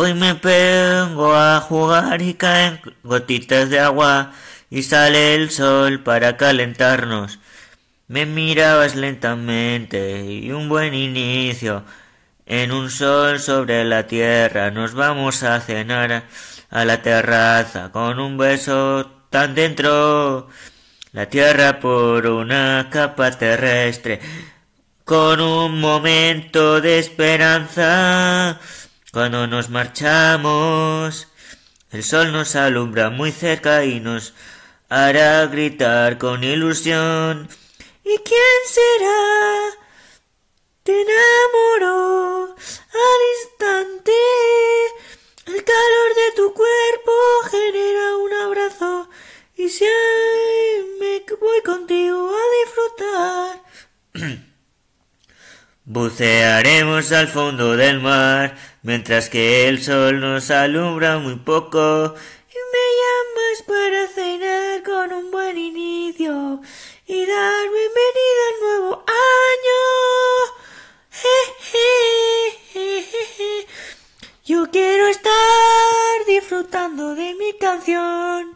Hoy me vengo a jugar y caen gotitas de agua y sale el sol para calentarnos. Me mirabas lentamente y un buen inicio. En un sol sobre la tierra nos vamos a cenar a la terraza con un beso tan dentro. La tierra por una capa terrestre con un momento de esperanza. Cuando nos marchamos, el sol nos alumbra muy cerca y nos hará gritar con ilusión. ¿Y quién será? Te enamoro al instante. El calor de tu cuerpo genera un abrazo y si me voy contigo a disfrutar. Bucearemos al fondo del mar, mientras que el sol nos alumbra muy poco. Y me llamas para cenar con un buen inicio y dar bienvenida al nuevo año. Yo quiero estar disfrutando de mi canción.